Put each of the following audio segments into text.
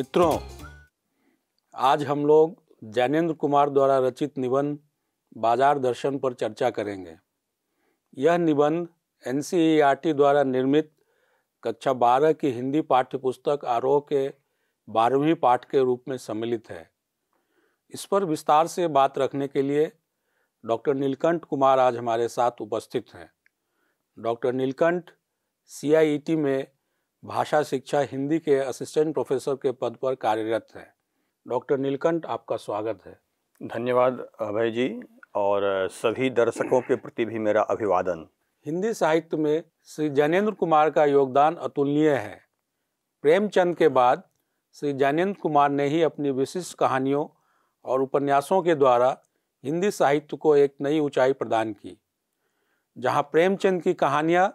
मित्रों आज हम लोग जैनेन्द्र कुमार द्वारा रचित निबंध बाजार दर्शन पर चर्चा करेंगे यह निबंध एन e e द्वारा निर्मित कक्षा बारह की हिंदी पाठ्यपुस्तक आरोह के बारहवीं पाठ के रूप में सम्मिलित है इस पर विस्तार से बात रखने के लिए डॉक्टर नीलकंठ कुमार आज हमारे साथ उपस्थित हैं डॉक्टर नीलकंठ सी e में भाषा शिक्षा हिंदी के असिस्टेंट प्रोफेसर के पद पर कार्यरत हैं डॉक्टर नीलकंठ आपका स्वागत है धन्यवाद अभय जी और सभी दर्शकों के प्रति भी मेरा अभिवादन हिंदी साहित्य में श्री जैनेन्द्र कुमार का योगदान अतुलनीय है प्रेमचंद के बाद श्री जैनेन्द्र कुमार ने ही अपनी विशिष्ट कहानियों और उपन्यासों के द्वारा हिंदी साहित्य को एक नई ऊंचाई प्रदान की जहां प्रेमचंद की कहानियां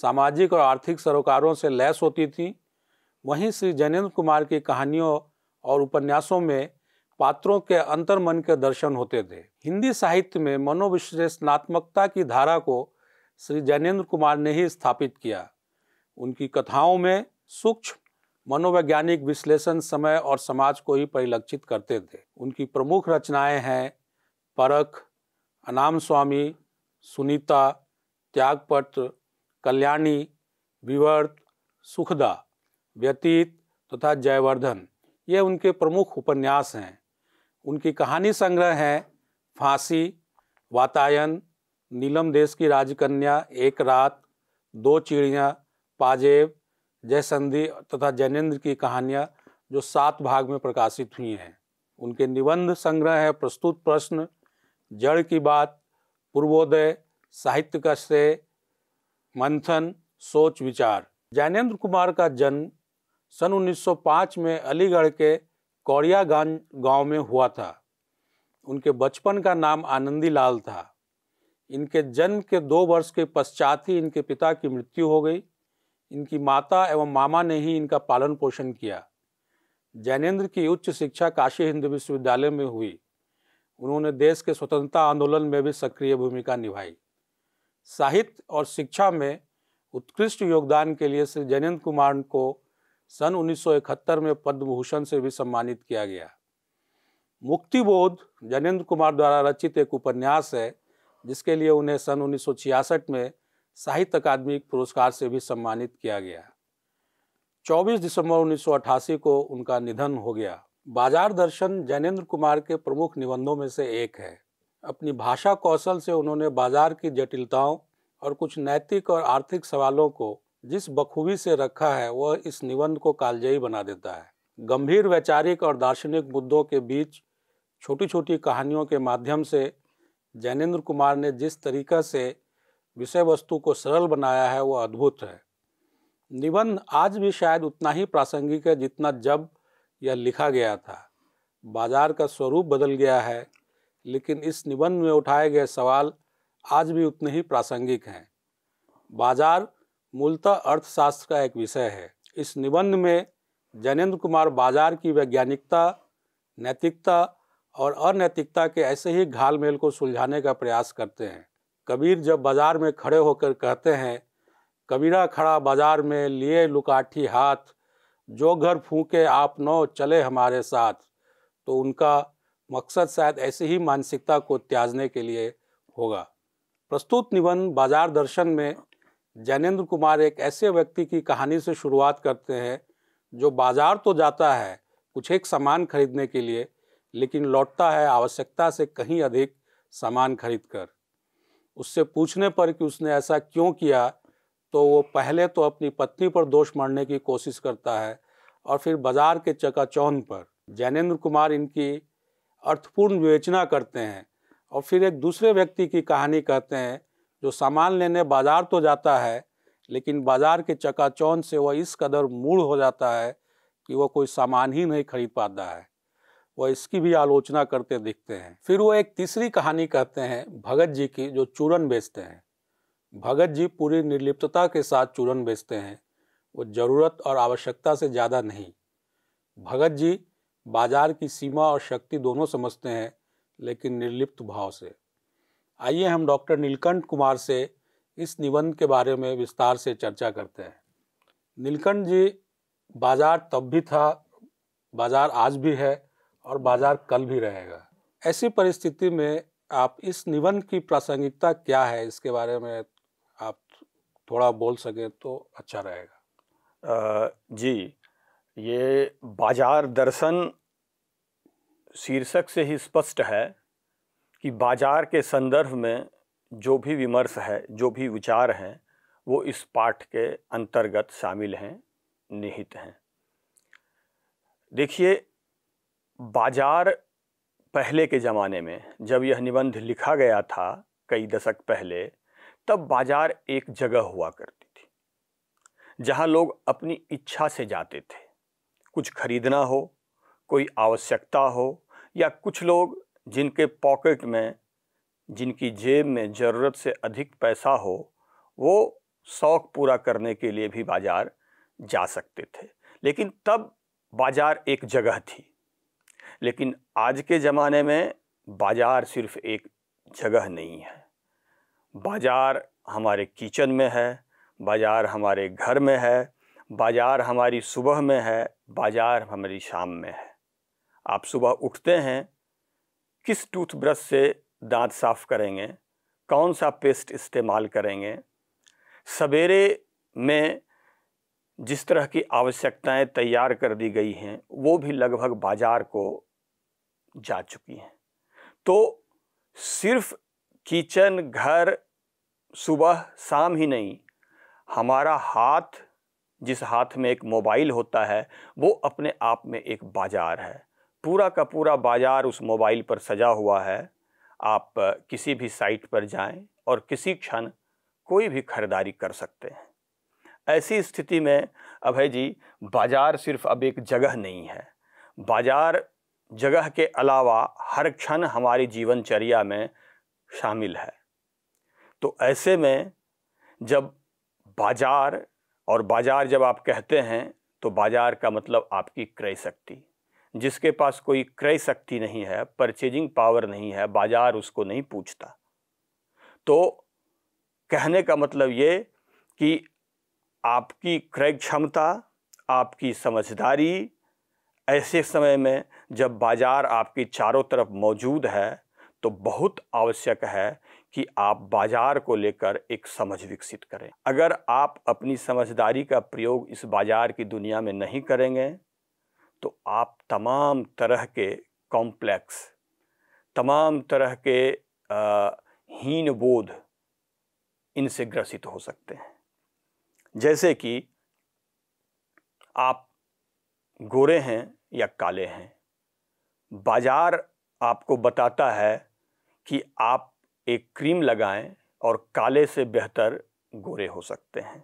सामाजिक और आर्थिक सरोकारों से लैस होती थी वहीं श्री जैनेन्द्र कुमार की कहानियों और उपन्यासों में पात्रों के अंतर्मन के दर्शन होते थे हिंदी साहित्य में मनोविश्लेषणात्मकता की धारा को श्री जैनेन्द्र कुमार ने ही स्थापित किया उनकी कथाओं में सूक्ष्म मनोवैज्ञानिक विश्लेषण समय और समाज को ही परिलक्षित करते थे उनकी प्रमुख रचनाएं हैं परख अनाम स्वामी सुनीता त्यागपत्र कल्याणी विवर्त सुखदा व्यतीत तथा तो जयवर्धन ये उनके प्रमुख उपन्यास हैं उनकी कहानी संग्रह हैं फांसी वातायन नीलम देश की राजकन्या एक रात दो चिड़ियाँ पाजेब जयसंधि तथा जैनेन्द्र की कहानियाँ जो सात भाग में प्रकाशित हुई हैं उनके निबंध संग्रह हैं प्रस्तुत प्रश्न जड़ की बात पूर्वोदय साहित्य का श्रेय मंथन सोच विचार जैनेन्द्र कुमार का जन्म सन 1905 में अलीगढ़ के कौड़ियागंज गांव में हुआ था उनके बचपन का नाम आनंदी लाल था इनके जन्म के दो वर्ष के पश्चात ही इनके पिता की मृत्यु हो गई इनकी माता एवं मामा ने ही इनका पालन पोषण किया जैनेन्द्र की उच्च शिक्षा काशी हिंदू विश्वविद्यालय में हुई उन्होंने देश के स्वतंत्रता आंदोलन में भी सक्रिय भूमिका निभाई साहित्य और शिक्षा में उत्कृष्ट योगदान के लिए श्री जैनेन्द्र कुमार को सन 1971 में पद्म भूषण से भी सम्मानित किया गया मुक्तिबोध जैनेन्द्र कुमार द्वारा रचित एक उपन्यास है जिसके लिए उन्हें सन 1966 में साहित्य अकादमी पुरस्कार से भी सम्मानित किया गया 24 दिसंबर 1988 को उनका निधन हो गया बाजार दर्शन जैनेन्द्र कुमार के प्रमुख निबंधों में से एक है अपनी भाषा कौशल से उन्होंने बाजार की जटिलताओं और कुछ नैतिक और आर्थिक सवालों को जिस बखूबी से रखा है वह इस निबंध को कालजयी बना देता है गंभीर वैचारिक और दार्शनिक मुद्दों के बीच छोटी छोटी कहानियों के माध्यम से जैनेन्द्र कुमार ने जिस तरीका से विषय वस्तु को सरल बनाया है वह अद्भुत है निबंध आज भी शायद उतना ही प्रासंगिक है जितना जब यह लिखा गया था बाजार का स्वरूप बदल गया है लेकिन इस निबंध में उठाए गए सवाल आज भी उतने ही प्रासंगिक हैं बाजार मूलतः अर्थशास्त्र का एक विषय है इस निबंध में जैनेन्द्र कुमार बाजार की वैज्ञानिकता नैतिकता और अनैतिकता के ऐसे ही घाल मेल को सुलझाने का प्रयास करते हैं कबीर जब बाजार में खड़े होकर कहते हैं कबीरा खड़ा बाजार में लिए लुकाठी हाथ जो घर फूके आप नौ चले हमारे साथ तो उनका मकसद शायद ऐसी ही मानसिकता को त्याजने के लिए होगा प्रस्तुत निबंध बाजार दर्शन में जैनेन्द्र कुमार एक ऐसे व्यक्ति की कहानी से शुरुआत करते हैं जो बाजार तो जाता है कुछ एक सामान खरीदने के लिए लेकिन लौटता है आवश्यकता से कहीं अधिक सामान खरीद कर उससे पूछने पर कि उसने ऐसा क्यों किया तो वो पहले तो अपनी पत्नी पर दोष मरने की कोशिश करता है और फिर बाजार के चकाचौन पर जैनेन्द्र कुमार इनकी अर्थपूर्ण विवेचना करते हैं और फिर एक दूसरे व्यक्ति की कहानी कहते हैं जो सामान लेने बाज़ार तो जाता है लेकिन बाज़ार के चकाचौंध से वह इस कदर मूड हो जाता है कि वह कोई सामान ही नहीं खरीद पाता है वह इसकी भी आलोचना करते दिखते हैं फिर वो एक तीसरी कहानी कहते हैं भगत जी की जो चूरन बेचते हैं भगत जी पूरी निर्लिप्तता के साथ चूरन बेचते हैं वो ज़रूरत और आवश्यकता से ज़्यादा नहीं भगत जी बाजार की सीमा और शक्ति दोनों समझते हैं लेकिन निर्लिप्त भाव से आइए हम डॉक्टर नीलकंठ कुमार से इस निबंध के बारे में विस्तार से चर्चा करते हैं नीलकंठ जी बाजार तब भी था बाजार आज भी है और बाजार कल भी रहेगा ऐसी परिस्थिति में आप इस निबंध की प्रासंगिकता क्या है इसके बारे में आप थोड़ा बोल सकें तो अच्छा रहेगा जी ये बाजार दर्शन शीर्षक से ही स्पष्ट है कि बाजार के संदर्भ में जो भी विमर्श है जो भी विचार हैं वो इस पाठ के अंतर्गत शामिल हैं निहित हैं देखिए बाजार पहले के ज़माने में जब यह निबंध लिखा गया था कई दशक पहले तब बाजार एक जगह हुआ करती थी जहाँ लोग अपनी इच्छा से जाते थे कुछ खरीदना हो कोई आवश्यकता हो या कुछ लोग जिनके पॉकेट में जिनकी जेब में ज़रूरत से अधिक पैसा हो वो शौक़ पूरा करने के लिए भी बाज़ार जा सकते थे लेकिन तब बाज़ार एक जगह थी लेकिन आज के ज़माने में बाज़ार सिर्फ एक जगह नहीं है बाज़ार हमारे किचन में है बाज़ार हमारे घर में है बाज़ार हमारी सुबह में है बाज़ार हमारी शाम में है आप सुबह उठते हैं किस टूथब्रश से दांत साफ़ करेंगे कौन सा पेस्ट इस्तेमाल करेंगे सवेरे में जिस तरह की आवश्यकताएं तैयार कर दी गई हैं वो भी लगभग बाज़ार को जा चुकी हैं तो सिर्फ किचन घर सुबह शाम ही नहीं हमारा हाथ जिस हाथ में एक मोबाइल होता है वो अपने आप में एक बाज़ार है पूरा का पूरा बाज़ार उस मोबाइल पर सजा हुआ है आप किसी भी साइट पर जाएं और किसी क्षण कोई भी खरीदारी कर सकते हैं ऐसी स्थिति में अभय जी बाज़ार सिर्फ अब एक जगह नहीं है बाज़ार जगह के अलावा हर क्षण हमारी जीवनचर्या में शामिल है तो ऐसे में जब बाज़ार और बाज़ार जब आप कहते हैं तो बाज़ार का मतलब आपकी क्रय शक्ति जिसके पास कोई क्रय शक्ति नहीं है परचेजिंग पावर नहीं है बाज़ार उसको नहीं पूछता तो कहने का मतलब ये कि आपकी क्रय क्षमता आपकी समझदारी ऐसे समय में जब बाज़ार आपके चारों तरफ मौजूद है तो बहुत आवश्यक है कि आप बाजार को लेकर एक समझ विकसित करें अगर आप अपनी समझदारी का प्रयोग इस बाजार की दुनिया में नहीं करेंगे तो आप तमाम तरह के कॉम्प्लेक्स तमाम तरह के हीन बोध इनसे ग्रसित हो सकते हैं जैसे कि आप गोरे हैं या काले हैं बाजार आपको बताता है कि आप एक क्रीम लगाएं और काले से बेहतर गोरे हो सकते हैं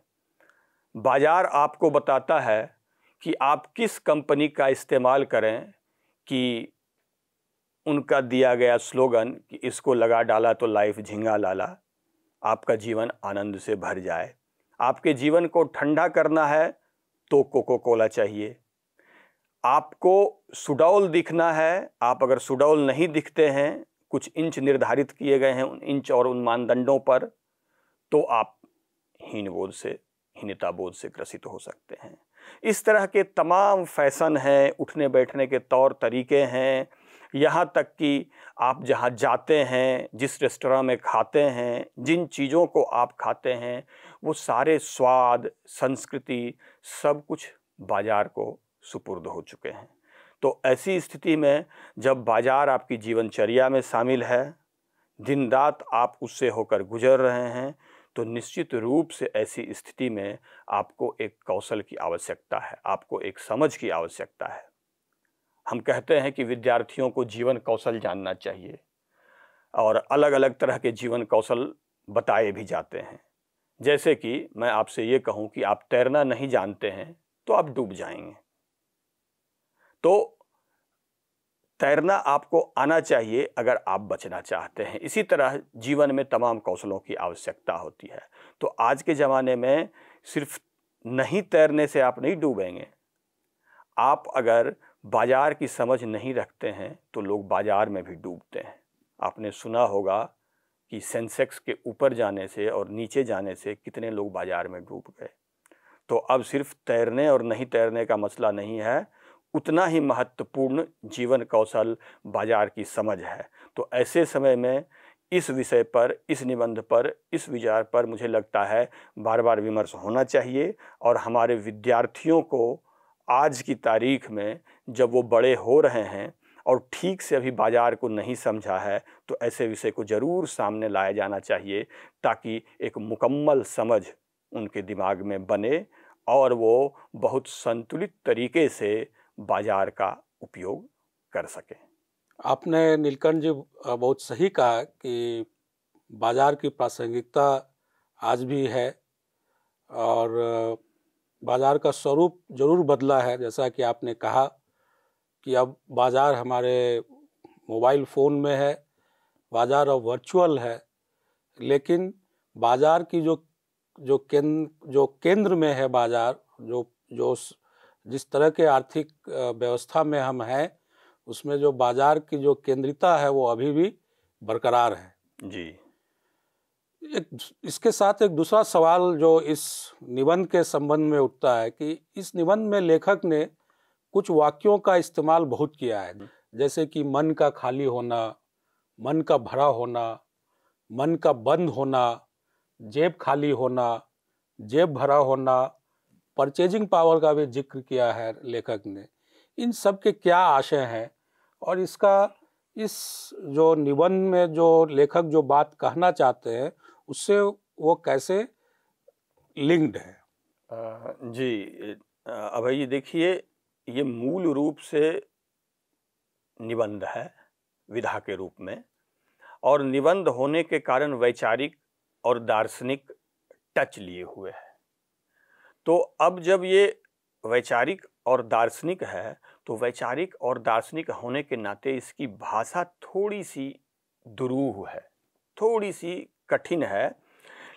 बाज़ार आपको बताता है कि आप किस कंपनी का इस्तेमाल करें कि उनका दिया गया स्लोगन कि इसको लगा डाला तो लाइफ झिंगा लाला आपका जीवन आनंद से भर जाए आपके जीवन को ठंडा करना है तो कोको कोला चाहिए आपको सुडौल दिखना है आप अगर सुडौल नहीं दिखते हैं कुछ इंच निर्धारित किए गए हैं उन इंच और उन मानदंडों पर तो आप हीन बोध से हीनता बोध से ग्रसित हो सकते हैं इस तरह के तमाम फैशन हैं उठने बैठने के तौर तरीके हैं यहाँ तक कि आप जहाँ जाते हैं जिस रेस्टोरेंट में खाते हैं जिन चीज़ों को आप खाते हैं वो सारे स्वाद संस्कृति सब कुछ बाज़ार को सुपुर्द हो चुके हैं तो ऐसी स्थिति में जब बाज़ार आपकी जीवनचर्या में शामिल है दिन रात आप उससे होकर गुजर रहे हैं तो निश्चित रूप से ऐसी स्थिति में आपको एक कौशल की आवश्यकता है आपको एक समझ की आवश्यकता है हम कहते हैं कि विद्यार्थियों को जीवन कौशल जानना चाहिए और अलग अलग तरह के जीवन कौशल बताए भी जाते हैं जैसे कि मैं आपसे ये कहूँ कि आप तैरना नहीं जानते हैं तो आप डूब जाएंगे तो तैरना आपको आना चाहिए अगर आप बचना चाहते हैं इसी तरह जीवन में तमाम कौशलों की आवश्यकता होती है तो आज के ज़माने में सिर्फ नहीं तैरने से आप नहीं डूबेंगे आप अगर बाज़ार की समझ नहीं रखते हैं तो लोग बाज़ार में भी डूबते हैं आपने सुना होगा कि सेंसेक्स के ऊपर जाने से और नीचे जाने से कितने लोग बाज़ार में डूब गए तो अब सिर्फ तैरने और नहीं तैरने का मसला नहीं है उतना ही महत्वपूर्ण जीवन कौशल बाजार की समझ है तो ऐसे समय में इस विषय पर इस निबंध पर इस विचार पर मुझे लगता है बार बार विमर्श होना चाहिए और हमारे विद्यार्थियों को आज की तारीख में जब वो बड़े हो रहे हैं और ठीक से अभी बाज़ार को नहीं समझा है तो ऐसे विषय को ज़रूर सामने लाया जाना चाहिए ताकि एक मुकम्मल समझ उनके दिमाग में बने और वो बहुत संतुलित तरीके से बाजार का उपयोग कर सकें आपने नीलकंठ जी बहुत सही कहा कि बाजार की प्रासंगिकता आज भी है और बाजार का स्वरूप जरूर बदला है जैसा कि आपने कहा कि अब बाज़ार हमारे मोबाइल फ़ोन में है बाज़ार अब वर्चुअल है लेकिन बाज़ार की जो जो केंद्र जो केंद्र में है बाज़ार जो जो जिस तरह के आर्थिक व्यवस्था में हम हैं उसमें जो बाजार की जो केंद्रिता है वो अभी भी बरकरार है जी एक इसके साथ एक दूसरा सवाल जो इस निबंध के संबंध में उठता है कि इस निबंध में लेखक ने कुछ वाक्यों का इस्तेमाल बहुत किया है हम्म। जैसे कि मन का खाली होना मन का भरा होना मन का बंद होना जेब खाली होना जेब भरा होना परचेजिंग पावर का भी जिक्र किया है लेखक ने इन सब के क्या आशय हैं और इसका इस जो निबंध में जो लेखक जो बात कहना चाहते हैं उससे वो कैसे लिंक्ड है जी अभय जी देखिए ये मूल रूप से निबंध है विधा के रूप में और निबंध होने के कारण वैचारिक और दार्शनिक टच लिए हुए है तो अब जब ये वैचारिक और दार्शनिक है तो वैचारिक और दार्शनिक होने के नाते इसकी भाषा थोड़ी सी दुरूह है थोड़ी सी कठिन है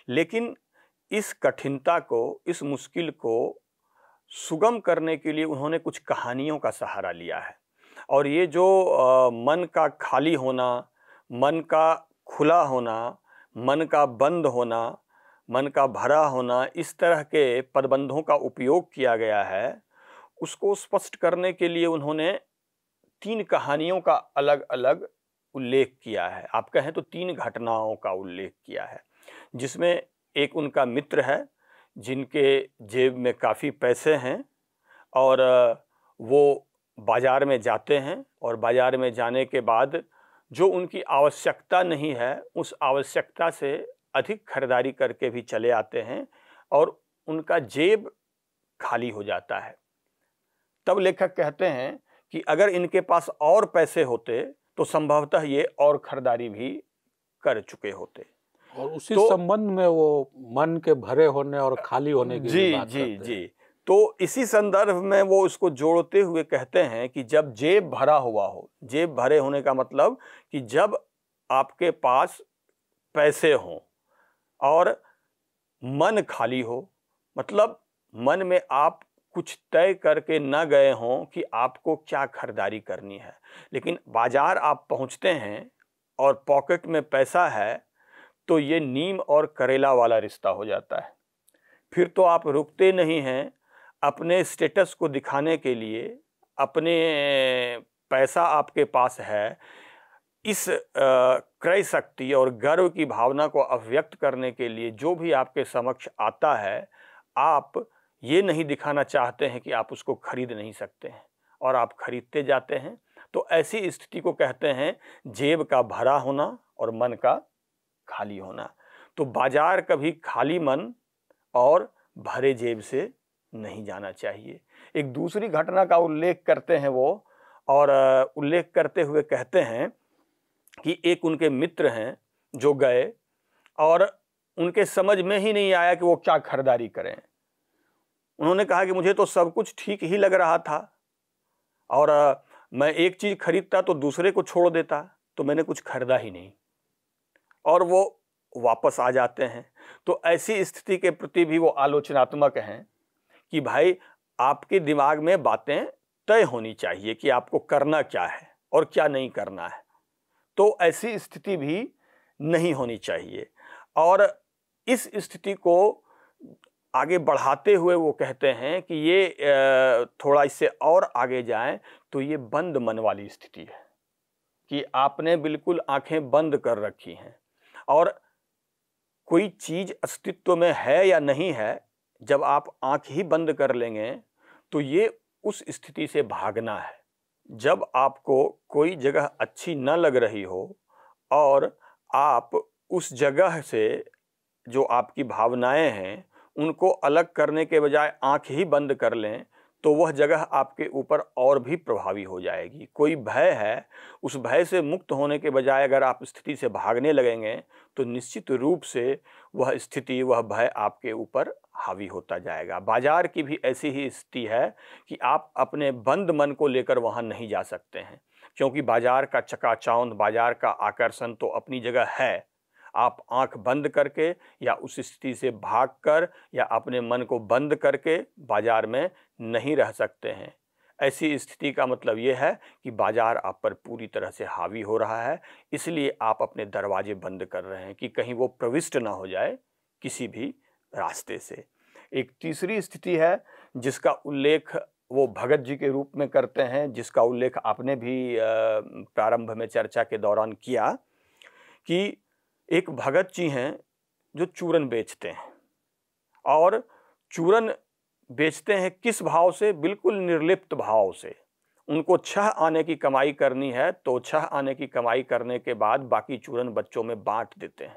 लेकिन इस कठिनता को इस मुश्किल को सुगम करने के लिए उन्होंने कुछ कहानियों का सहारा लिया है और ये जो आ, मन का खाली होना मन का खुला होना मन का बंद होना मन का भरा होना इस तरह के प्रबंधों का उपयोग किया गया है उसको स्पष्ट करने के लिए उन्होंने तीन कहानियों का अलग अलग उल्लेख किया है आप कहें तो तीन घटनाओं का उल्लेख किया है जिसमें एक उनका मित्र है जिनके जेब में काफ़ी पैसे हैं और वो बाज़ार में जाते हैं और बाज़ार में जाने के बाद जो उनकी आवश्यकता नहीं है उस आवश्यकता से अधिक खरीदारी करके भी चले आते हैं और उनका जेब खाली हो जाता है तब लेखक कहते हैं कि अगर इनके पास और पैसे होते तो संभवतः ये और खरीदारी भी कर चुके होते और उसी तो, संबंध में वो मन के भरे होने और खाली होने की जी बात जी करते जी हैं। तो इसी संदर्भ में वो उसको जोड़ते हुए कहते हैं कि जब जेब भरा हुआ हो जेब भरे होने का मतलब कि जब आपके पास पैसे हों और मन खाली हो मतलब मन में आप कुछ तय करके ना गए हों कि आपको क्या खरीदारी करनी है लेकिन बाज़ार आप पहुंचते हैं और पॉकेट में पैसा है तो ये नीम और करेला वाला रिश्ता हो जाता है फिर तो आप रुकते नहीं हैं अपने स्टेटस को दिखाने के लिए अपने पैसा आपके पास है इस क्रय शक्ति और गर्व की भावना को अभिव्यक्त करने के लिए जो भी आपके समक्ष आता है आप ये नहीं दिखाना चाहते हैं कि आप उसको खरीद नहीं सकते हैं और आप खरीदते जाते हैं तो ऐसी स्थिति को कहते हैं जेब का भरा होना और मन का खाली होना तो बाजार कभी खाली मन और भरे जेब से नहीं जाना चाहिए एक दूसरी घटना का उल्लेख करते हैं वो और उल्लेख करते हुए कहते हैं कि एक उनके मित्र हैं जो गए और उनके समझ में ही नहीं आया कि वो क्या खरीदारी करें उन्होंने कहा कि मुझे तो सब कुछ ठीक ही लग रहा था और मैं एक चीज़ खरीदता तो दूसरे को छोड़ देता तो मैंने कुछ खरीदा ही नहीं और वो वापस आ जाते हैं तो ऐसी स्थिति के प्रति भी वो आलोचनात्मक हैं कि भाई आपके दिमाग में बातें तय होनी चाहिए कि आपको करना क्या है और क्या नहीं करना है तो ऐसी स्थिति भी नहीं होनी चाहिए और इस स्थिति को आगे बढ़ाते हुए वो कहते हैं कि ये थोड़ा इससे और आगे जाएं तो ये बंद मन वाली स्थिति है कि आपने बिल्कुल आंखें बंद कर रखी हैं और कोई चीज़ अस्तित्व में है या नहीं है जब आप आंख ही बंद कर लेंगे तो ये उस स्थिति से भागना है जब आपको कोई जगह अच्छी न लग रही हो और आप उस जगह से जो आपकी भावनाएं हैं उनको अलग करने के बजाय आंख ही बंद कर लें तो वह जगह आपके ऊपर और भी प्रभावी हो जाएगी कोई भय है उस भय से मुक्त होने के बजाय अगर आप स्थिति से भागने लगेंगे तो निश्चित रूप से वह स्थिति वह भय आपके ऊपर हावी होता जाएगा बाजार की भी ऐसी ही स्थिति है कि आप अपने बंद मन को लेकर वहाँ नहीं जा सकते हैं क्योंकि बाजार का चकाचौंध बाजार का आकर्षण तो अपनी जगह है आप आंख बंद करके या उस स्थिति से भागकर या अपने मन को बंद करके बाजार में नहीं रह सकते हैं ऐसी स्थिति का मतलब ये है कि बाजार आप पर पूरी तरह से हावी हो रहा है इसलिए आप अपने दरवाजे बंद कर रहे हैं कि कहीं वो प्रविष्ट ना हो जाए किसी भी रास्ते से एक तीसरी स्थिति है जिसका उल्लेख वो भगत जी के रूप में करते हैं जिसका उल्लेख आपने भी प्रारंभ में चर्चा के दौरान किया कि एक भगत जी हैं जो चूरन बेचते हैं और चूरन बेचते हैं किस भाव से बिल्कुल निर्लिप्त भाव से उनको छह आने की कमाई करनी है तो छह आने की कमाई करने के बाद बाकी चूरन बच्चों में बांट देते हैं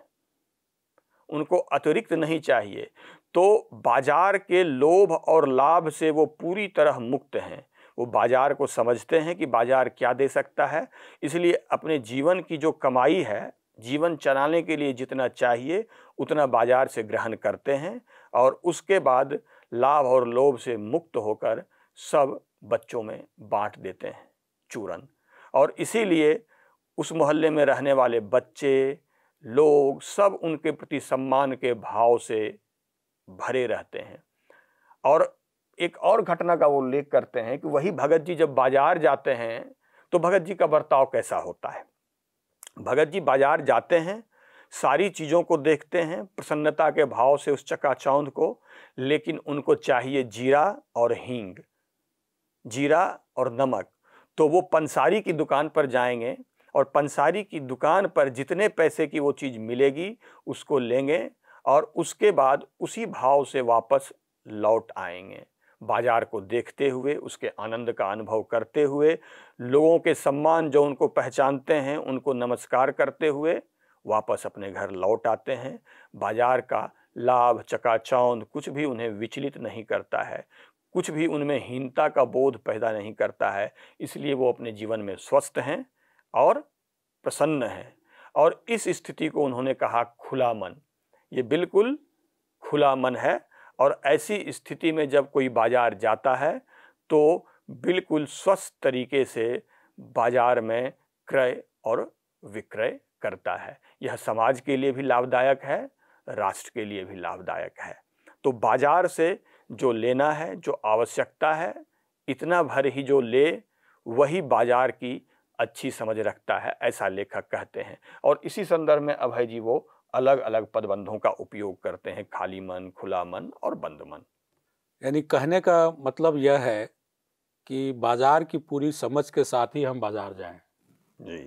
उनको अतिरिक्त नहीं चाहिए तो बाज़ार के लोभ और लाभ से वो पूरी तरह मुक्त हैं वो बाज़ार को समझते हैं कि बाज़ार क्या दे सकता है इसलिए अपने जीवन की जो कमाई है जीवन चलाने के लिए जितना चाहिए उतना बाज़ार से ग्रहण करते हैं और उसके बाद लाभ और लोभ से मुक्त होकर सब बच्चों में बांट देते हैं चूरन और इसीलिए उस मोहल्ले में रहने वाले बच्चे लोग सब उनके प्रति सम्मान के भाव से भरे रहते हैं और एक और घटना का वो उल्लेख करते हैं कि वही भगत जी जब बाजार जाते हैं तो भगत जी का बर्ताव कैसा होता है भगत जी बाजार जाते हैं सारी चीज़ों को देखते हैं प्रसन्नता के भाव से उस चकाचौंध को लेकिन उनको चाहिए जीरा और हींग जीरा और नमक तो वो पंसारी की दुकान पर जाएंगे और पंसारी की दुकान पर जितने पैसे की वो चीज़ मिलेगी उसको लेंगे और उसके बाद उसी भाव से वापस लौट आएंगे बाजार को देखते हुए उसके आनंद का अनुभव करते हुए लोगों के सम्मान जो उनको पहचानते हैं उनको नमस्कार करते हुए वापस अपने घर लौट आते हैं बाजार का लाभ चकाचौंध कुछ भी उन्हें विचलित नहीं करता है कुछ भी उनमें हीनता का बोध पैदा नहीं करता है इसलिए वो अपने जीवन में स्वस्थ हैं और प्रसन्न है और इस स्थिति को उन्होंने कहा खुला मन ये बिल्कुल खुला मन है और ऐसी स्थिति में जब कोई बाज़ार जाता है तो बिल्कुल स्वस्थ तरीके से बाज़ार में क्रय और विक्रय करता है यह समाज के लिए भी लाभदायक है राष्ट्र के लिए भी लाभदायक है तो बाज़ार से जो लेना है जो आवश्यकता है इतना भर ही जो ले वही बाज़ार की अच्छी समझ रखता है ऐसा लेखक कहते हैं और इसी संदर्भ में अभय जी वो अलग अलग पदबंधों का उपयोग करते हैं खाली मन खुला मन और बंद मन यानी कहने का मतलब यह है कि बाजार की पूरी समझ के साथ ही हम बाजार जाएं जी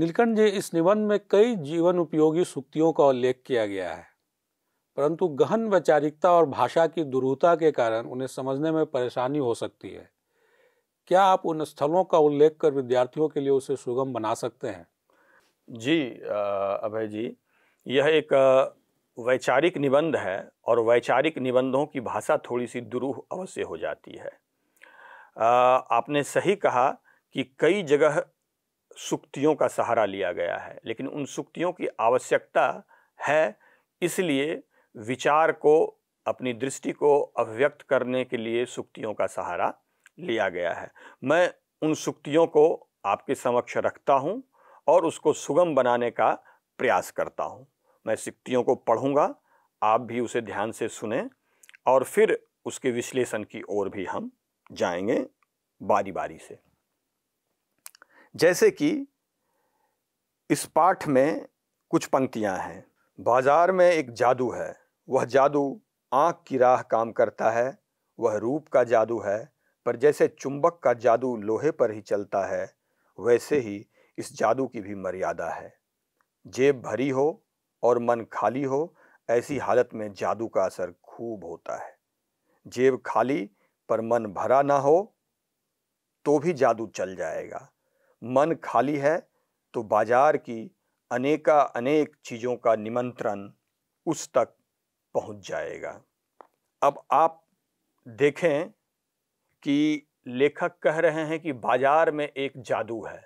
नीलकंठ जी इस निबंध में कई जीवन उपयोगी सुक्तियों का उल्लेख किया गया है परंतु गहन वैचारिकता और भाषा की दुरूहता के कारण उन्हें समझने में परेशानी हो सकती है क्या आप उन स्थलों का उल्लेख कर विद्यार्थियों के लिए उसे सुगम बना सकते हैं जी अभय जी यह एक वैचारिक निबंध है और वैचारिक निबंधों की भाषा थोड़ी सी दुरूह अवश्य हो जाती है आपने सही कहा कि कई जगह सुक्तियों का सहारा लिया गया है लेकिन उन सुक्तियों की आवश्यकता है इसलिए विचार को अपनी दृष्टि को अभिव्यक्त करने के लिए सुक्तियों का सहारा लिया गया है मैं उन सुक्तियों को आपके समक्ष रखता हूँ और उसको सुगम बनाने का प्रयास करता हूँ मैं सुक्तियों को पढ़ूँगा आप भी उसे ध्यान से सुने और फिर उसके विश्लेषण की ओर भी हम जाएंगे बारी बारी से जैसे कि इस पाठ में कुछ पंक्तियां हैं बाजार में एक जादू है वह जादू आँख की राह काम करता है वह रूप का जादू है पर जैसे चुंबक का जादू लोहे पर ही चलता है वैसे ही इस जादू की भी मर्यादा है जेब भरी हो और मन खाली हो ऐसी हालत में जादू का असर खूब होता है जेब खाली पर मन भरा ना हो तो भी जादू चल जाएगा मन खाली है तो बाजार की अनेका अनेक चीज़ों का निमंत्रण उस तक पहुंच जाएगा अब आप देखें कि लेखक कह रहे हैं कि बाजार में एक जादू है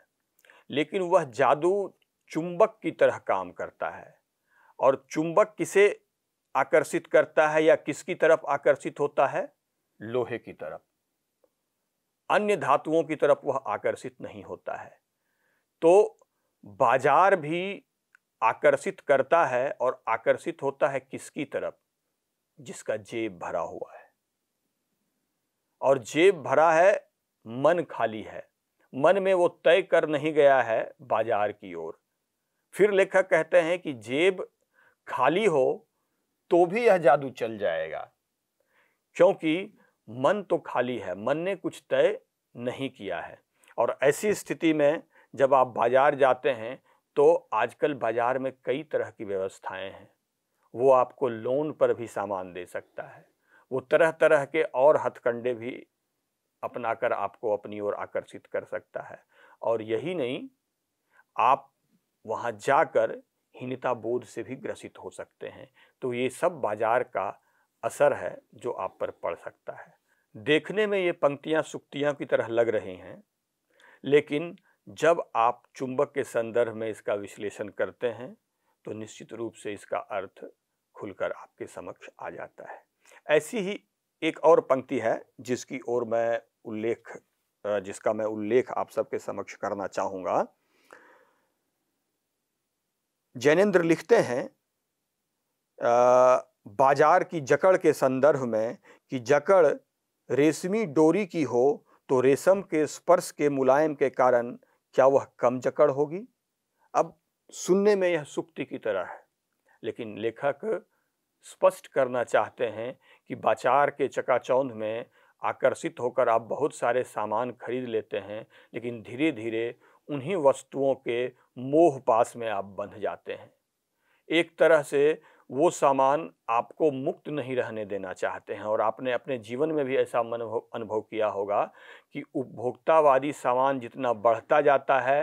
लेकिन वह जादू चुंबक की तरह काम करता है और चुंबक किसे आकर्षित करता है या किसकी तरफ आकर्षित होता है लोहे की तरफ अन्य धातुओं की तरफ वह आकर्षित नहीं होता है तो बाजार भी आकर्षित करता है और आकर्षित होता है किसकी तरफ जिसका जेब भरा हुआ है और जेब भरा है मन खाली है मन में वो तय कर नहीं गया है बाजार की ओर फिर लेखक कहते हैं कि जेब खाली हो तो भी यह जादू चल जाएगा क्योंकि मन तो खाली है मन ने कुछ तय नहीं किया है और ऐसी स्थिति में जब आप बाज़ार जाते हैं तो आजकल बाज़ार में कई तरह की व्यवस्थाएं हैं वो आपको लोन पर भी सामान दे सकता है वो तरह तरह के और हथकंडे भी अपनाकर आपको अपनी ओर आकर्षित कर सकता है और यही नहीं आप वहाँ जाकर हीनता बोध से भी ग्रसित हो सकते हैं तो ये सब बाजार का असर है जो आप पर पड़ सकता है देखने में ये पंक्तियाँ सुक्तियाँ की तरह लग रही हैं लेकिन जब आप चुंबक के संदर्भ में इसका विश्लेषण करते हैं तो निश्चित रूप से इसका अर्थ खुलकर आपके समक्ष आ जाता है ऐसी ही एक और पंक्ति है जिसकी ओर मैं उल्लेख जिसका मैं उल्लेख आप सबके समक्ष करना चाहूंगा जैनेन्द्र लिखते हैं बाजार की जकड़ के संदर्भ में कि जकड़ रेशमी डोरी की हो तो रेशम के स्पर्श के मुलायम के कारण क्या वह कम जकड़ होगी अब सुनने में यह सुक्ति की तरह है लेकिन लेखक स्पष्ट करना चाहते हैं कि बाजार के चकाचौंध में आकर्षित होकर आप बहुत सारे सामान खरीद लेते हैं लेकिन धीरे धीरे उन्हीं वस्तुओं के मोह पास में आप बंध जाते हैं एक तरह से वो सामान आपको मुक्त नहीं रहने देना चाहते हैं और आपने अपने जीवन में भी ऐसा अनुभव किया होगा कि उपभोक्तावादी सामान जितना बढ़ता जाता है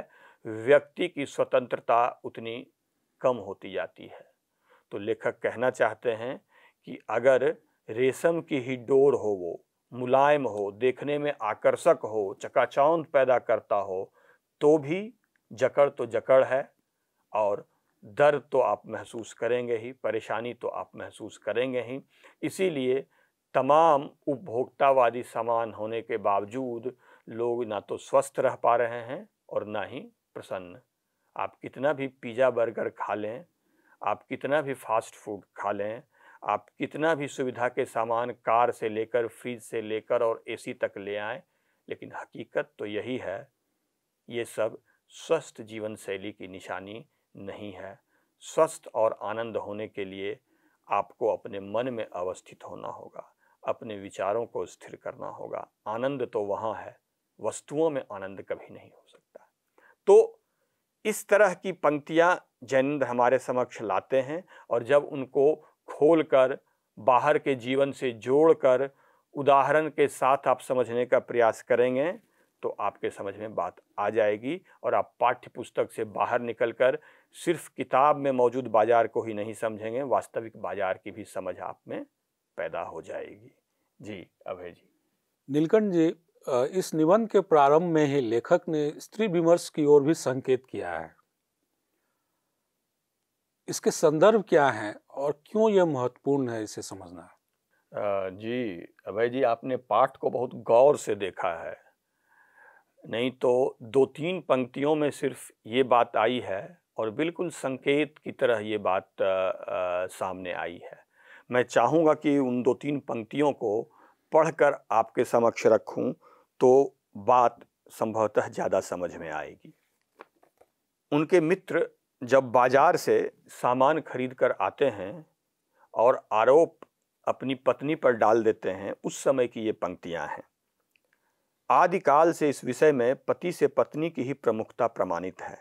व्यक्ति की स्वतंत्रता उतनी कम होती जाती है तो लेखक कहना चाहते हैं कि अगर रेशम की ही डोर हो वो मुलायम हो देखने में आकर्षक हो चकाचौंध पैदा करता हो तो भी जकड़ तो जकड़ है और दर्द तो आप महसूस करेंगे ही परेशानी तो आप महसूस करेंगे ही इसीलिए तमाम उपभोक्तावादी सामान होने के बावजूद लोग ना तो स्वस्थ रह पा रहे हैं और ना ही प्रसन्न आप कितना भी पिज़्ज़ा बर्गर खा लें आप कितना भी फास्ट फूड खा लें आप कितना भी सुविधा के सामान कार से लेकर फ्रिज से लेकर और एसी तक ले आएं लेकिन हकीकत तो यही है ये सब स्वस्थ जीवन शैली की निशानी नहीं है स्वस्थ और आनंद होने के लिए आपको अपने मन में अवस्थित होना होगा अपने विचारों को स्थिर करना होगा आनंद तो वहाँ है वस्तुओं में आनंद कभी नहीं हो सकता तो इस तरह की पंक्तियाँ जैनन्द्र हमारे समक्ष लाते हैं और जब उनको खोलकर बाहर के जीवन से जोड़कर उदाहरण के साथ आप समझने का प्रयास करेंगे तो आपके समझ में बात आ जाएगी और आप पाठ्य पुस्तक से बाहर निकलकर सिर्फ किताब में मौजूद बाज़ार को ही नहीं समझेंगे वास्तविक बाज़ार की भी समझ आप में पैदा हो जाएगी जी अभय जी नीलकंठ जी इस निबंध के प्रारंभ में ही लेखक ने स्त्री विमर्श की ओर भी संकेत किया है इसके संदर्भ क्या हैं और क्यों यह महत्वपूर्ण है इसे समझना जी अभय जी आपने पाठ को बहुत गौर से देखा है नहीं तो दो तीन पंक्तियों में सिर्फ ये बात आई है और बिल्कुल संकेत की तरह ये बात आ, आ, सामने आई है मैं चाहूँगा कि उन दो तीन पंक्तियों को पढ़कर आपके समक्ष रखूं तो बात संभवतः ज़्यादा समझ में आएगी उनके मित्र जब बाजार से सामान खरीद कर आते हैं और आरोप अपनी पत्नी पर डाल देते हैं उस समय की ये पंक्तियाँ हैं आदिकाल से इस विषय में पति से पत्नी की ही प्रमुखता प्रमाणित है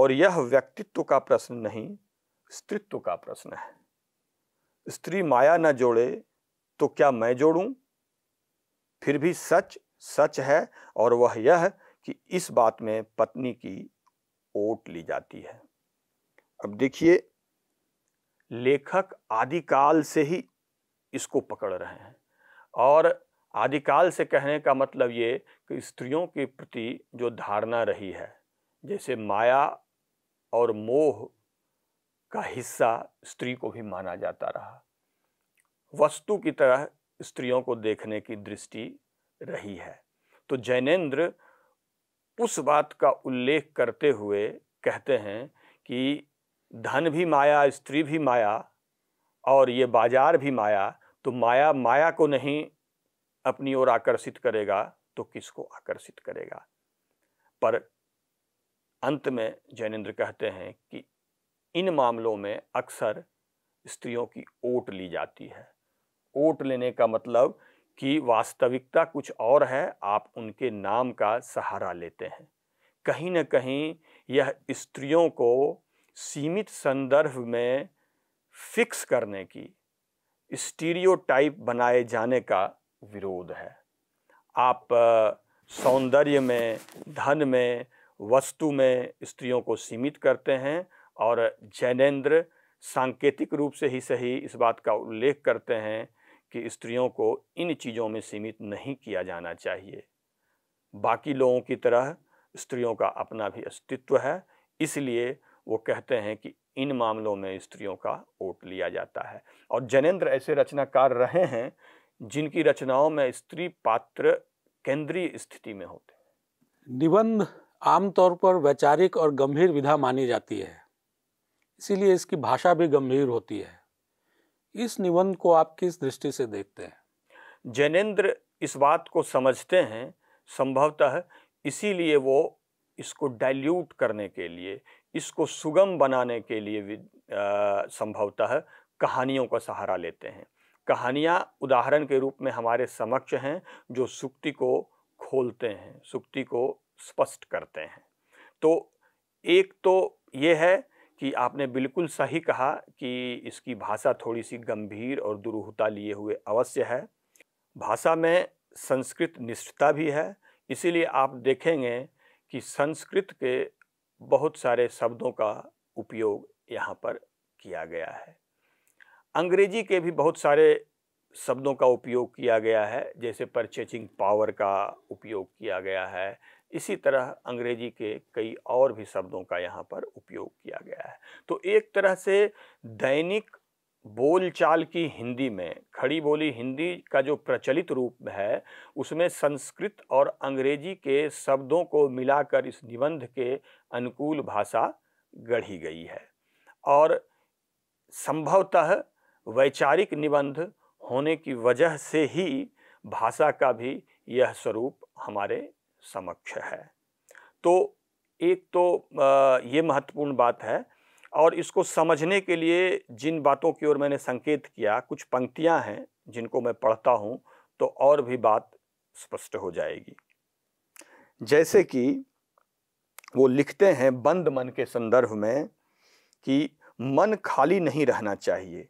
और यह व्यक्तित्व का प्रश्न नहीं स्त्रित्व का प्रश्न है स्त्री माया न जोड़े तो क्या मैं जोड़ूं फिर भी सच सच है और वह यह कि इस बात में पत्नी की ओट ली जाती है अब देखिए लेखक आदिकाल से ही इसको पकड़ रहे हैं और आदिकाल से कहने का मतलब ये कि स्त्रियों के प्रति जो धारणा रही है जैसे माया और मोह का हिस्सा स्त्री को भी माना जाता रहा वस्तु की तरह स्त्रियों को देखने की दृष्टि रही है तो जैनेन्द्र उस बात का उल्लेख करते हुए कहते हैं कि धन भी माया स्त्री भी माया और ये बाजार भी माया तो माया माया को नहीं अपनी ओर आकर्षित करेगा तो किसको आकर्षित करेगा पर अंत में जैनेन्द्र कहते हैं कि इन मामलों में अक्सर स्त्रियों की ओट ली जाती है ओट लेने का मतलब कि वास्तविकता कुछ और है आप उनके नाम का सहारा लेते हैं कहीं न कहीं यह स्त्रियों को सीमित संदर्भ में फिक्स करने की स्टीरियोटाइप बनाए जाने का विरोध है आप सौंदर्य में धन में वस्तु में स्त्रियों को सीमित करते हैं और जैनेन्द्र सांकेतिक रूप से ही सही इस बात का उल्लेख करते हैं कि स्त्रियों को इन चीज़ों में सीमित नहीं किया जाना चाहिए बाकी लोगों की तरह स्त्रियों का अपना भी अस्तित्व है इसलिए वो कहते हैं कि इन मामलों में स्त्रियों का वोट लिया जाता है और जनेन्द्र ऐसे रचनाकार रहे हैं जिनकी रचनाओं में स्त्री पात्र केंद्रीय स्थिति में होते हैं निबंध आमतौर पर वैचारिक और गंभीर विधा मानी जाती है इसीलिए इसकी भाषा भी गंभीर होती है इस निबंध को आप किस दृष्टि से देखते हैं जैनेन्द्र इस बात को समझते हैं संभवतः इसीलिए वो इसको डाइल्यूट करने के लिए इसको सुगम बनाने के लिए संभवतः कहानियों का सहारा लेते हैं कहानियाँ उदाहरण के रूप में हमारे समक्ष हैं जो सुक्ति को खोलते हैं सुक्ति को स्पष्ट करते हैं तो एक तो ये है कि आपने बिल्कुल सही कहा कि इसकी भाषा थोड़ी सी गंभीर और दुरूहता लिए हुए अवश्य है भाषा में संस्कृत निष्ठता भी है इसीलिए आप देखेंगे कि संस्कृत के बहुत सारे शब्दों का उपयोग यहाँ पर किया गया है अंग्रेजी के भी बहुत सारे शब्दों का उपयोग किया गया है जैसे परचेचिंग पावर का उपयोग किया गया है इसी तरह अंग्रेजी के कई और भी शब्दों का यहाँ पर उपयोग किया गया है तो एक तरह से दैनिक बोलचाल की हिंदी में खड़ी बोली हिंदी का जो प्रचलित रूप है उसमें संस्कृत और अंग्रेजी के शब्दों को मिलाकर इस निबंध के अनुकूल भाषा गढ़ी गई है और संभवतः वैचारिक निबंध होने की वजह से ही भाषा का भी यह स्वरूप हमारे समक्ष है तो एक तो ये महत्वपूर्ण बात है और इसको समझने के लिए जिन बातों की ओर मैंने संकेत किया कुछ पंक्तियां हैं जिनको मैं पढ़ता हूं तो और भी बात स्पष्ट हो जाएगी जैसे कि वो लिखते हैं बंद मन के संदर्भ में कि मन खाली नहीं रहना चाहिए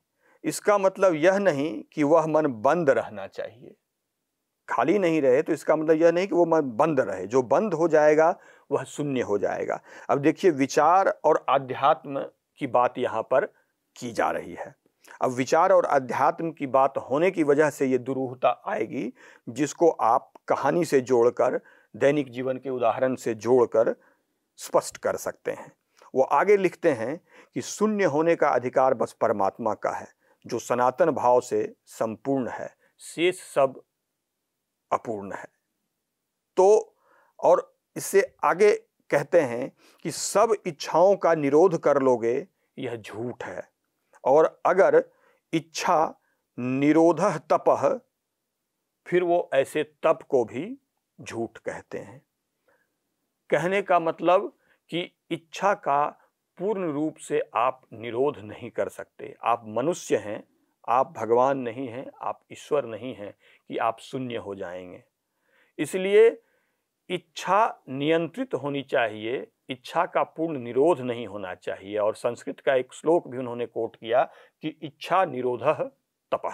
इसका मतलब यह नहीं कि वह मन बंद रहना चाहिए खाली नहीं रहे तो इसका मतलब यह नहीं कि वो बंद रहे जो बंद हो जाएगा वह शून्य हो जाएगा अब देखिए विचार और अध्यात्म की बात यहाँ पर की जा रही है अब विचार और अध्यात्म की बात होने की वजह से ये दुरूहता आएगी जिसको आप कहानी से जोड़कर दैनिक जीवन के उदाहरण से जोड़कर स्पष्ट कर सकते हैं वो आगे लिखते हैं कि शून्य होने का अधिकार बस परमात्मा का है जो सनातन भाव से संपूर्ण है शेष सब अपूर्ण है तो और इससे आगे कहते हैं कि सब इच्छाओं का निरोध कर लोगे यह झूठ है और अगर इच्छा निरोध तपह फिर वो ऐसे तप को भी झूठ कहते हैं कहने का मतलब कि इच्छा का पूर्ण रूप से आप निरोध नहीं कर सकते आप मनुष्य हैं आप भगवान नहीं हैं आप ईश्वर नहीं हैं कि आप शून्य हो जाएंगे इसलिए इच्छा नियंत्रित होनी चाहिए इच्छा का पूर्ण निरोध नहीं होना चाहिए और संस्कृत का एक श्लोक भी उन्होंने कोट किया कि इच्छा निरोध तप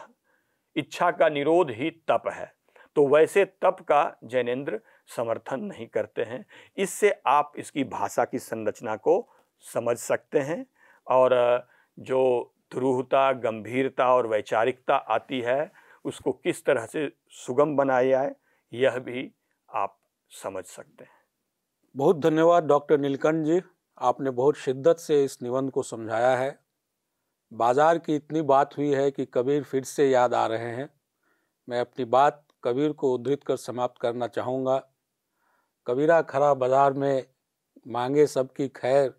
इच्छा का निरोध ही तप है तो वैसे तप का जैनेन्द्र समर्थन नहीं करते हैं इससे आप इसकी भाषा की संरचना को समझ सकते हैं और जो द्रूहता गंभीरता और वैचारिकता आती है उसको किस तरह से सुगम बनाया जाए यह भी आप समझ सकते हैं बहुत धन्यवाद डॉक्टर नीलकंठ जी आपने बहुत शिद्दत से इस निबंध को समझाया है बाज़ार की इतनी बात हुई है कि कबीर फिर से याद आ रहे हैं मैं अपनी बात कबीर को उद्धृत कर समाप्त करना चाहूँगा कबीरा खरा बाज़ार में मांगे सबकी खैर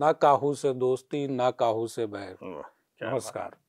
ना काहू से दोस्ती ना काहू से बैर नमस्कार